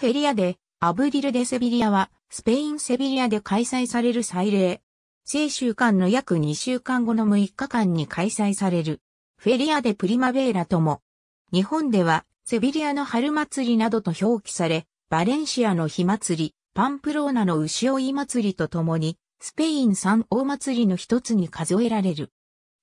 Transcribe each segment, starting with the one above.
フェリアで、アブディル・デ・セビリアは、スペイン・セビリアで開催される祭礼。聖週間の約2週間後の6日間に開催される。フェリアでプリマベーラとも。日本では、セビリアの春祭りなどと表記され、バレンシアの火祭り、パンプローナの牛追い祭りとともに、スペイン三大祭りの一つに数えられる。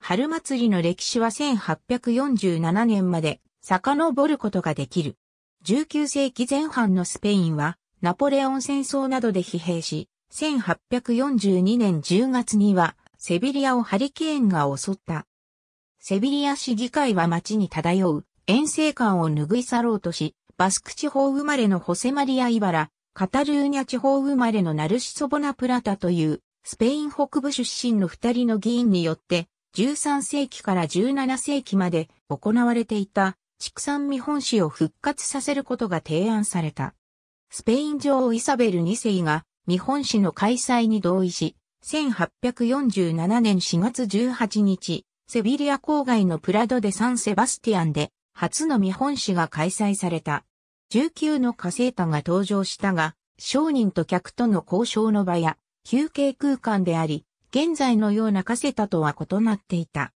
春祭りの歴史は1847年まで遡ることができる。19世紀前半のスペインは、ナポレオン戦争などで疲弊し、1842年10月には、セビリアをハリケーンが襲った。セビリア市議会は町に漂う遠征感を拭い去ろうとし、バスク地方生まれのホセマリア・イバラ、カタルーニャ地方生まれのナルシソ・ボナ・プラタという、スペイン北部出身の二人の議員によって、13世紀から17世紀まで行われていた畜産見本市を復活させることが提案された。スペイン女王イサベル2世が見本市の開催に同意し、1847年4月18日、セビリア郊外のプラドでサンセバスティアンで初の見本市が開催された。19の火星タが登場したが、商人と客との交渉の場や休憩空間であり、現在のようなカセタとは異なっていた。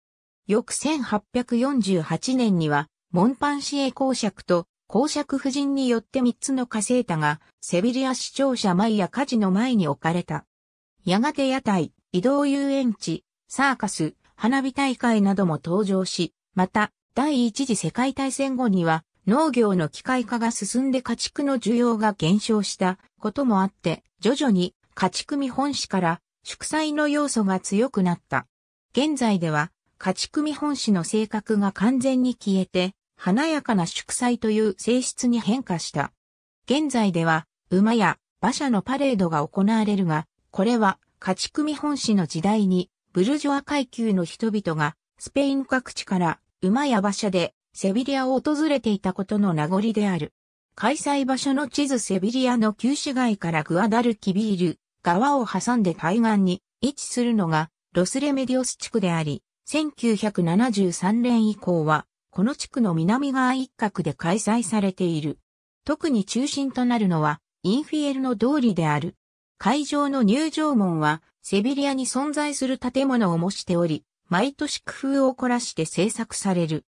翌1848年には、モンパン市営公爵と公爵夫人によって三つのカセータがセビリア市庁舎前や火事の前に置かれた。やがて屋台、移動遊園地、サーカス、花火大会なども登場し、また第一次世界大戦後には農業の機械化が進んで家畜の需要が減少したこともあって、徐々に家畜見本市から祝祭の要素が強くなった。現在では家畜見本市の性格が完全に消えて、華やかな祝祭という性質に変化した。現在では、馬や馬車のパレードが行われるが、これは家畜見本市の時代に、ブルジョア階級の人々が、スペイン各地から馬や馬車でセビリアを訪れていたことの名残である。開催場所の地図セビリアの旧市街からグアダルキビール、川を挟んで海岸に位置するのがロスレメディオス地区であり、1973年以降はこの地区の南側一角で開催されている。特に中心となるのは、インフィエルの通りである。会場の入場門は、セビリアに存在する建物を模しており、毎年工夫を凝らして制作される。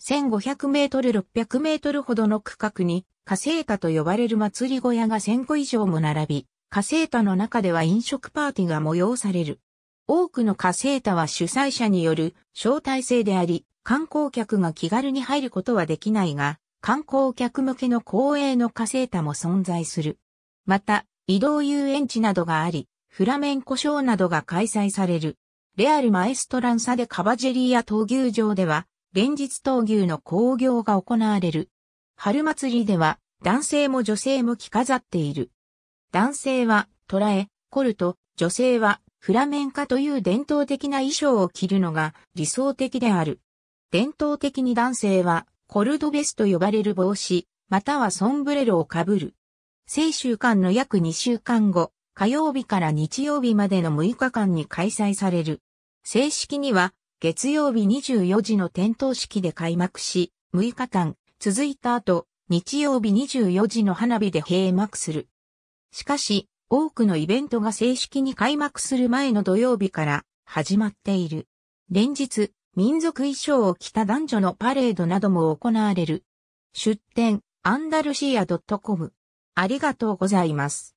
1500メートル600メートルほどの区画に、カセータと呼ばれる祭り小屋が1000個以上も並び、カセータの中では飲食パーティーが催される。多くのカセータは主催者による招待制であり、観光客が気軽に入ることはできないが、観光客向けの公営のカセータも存在する。また、移動遊園地などがあり、フラメンコショーなどが開催される。レアルマエストランサでカバジェリーや闘牛場では、連日闘牛の興行が行われる。春祭りでは、男性も女性も着飾っている。男性は、トラエ、コルト、女性は、フラメンカという伝統的な衣装を着るのが理想的である。伝統的に男性はコルドベスと呼ばれる帽子、またはソンブレロをかぶる。聖週間の約2週間後、火曜日から日曜日までの6日間に開催される。正式には月曜日24時の点灯式で開幕し、6日間続いた後、日曜日24時の花火で閉幕する。しかし、多くのイベントが正式に開幕する前の土曜日から始まっている。連日、民族衣装を着た男女のパレードなども行われる。出展、アンダルシア .com。ありがとうございます。